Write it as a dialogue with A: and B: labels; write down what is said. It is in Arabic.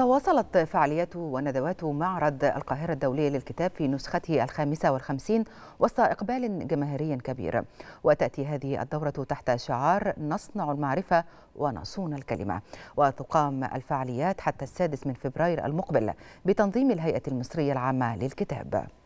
A: تواصلت فعاليات وندوات معرض القاهرة الدولي للكتاب في نسخته الخامسة والخمسين وسط إقبال جماهيري كبير وتأتي هذه الدورة تحت شعار نصنع المعرفة ونصون الكلمة وتقام الفعاليات حتى السادس من فبراير المقبل بتنظيم الهيئة المصرية العامة للكتاب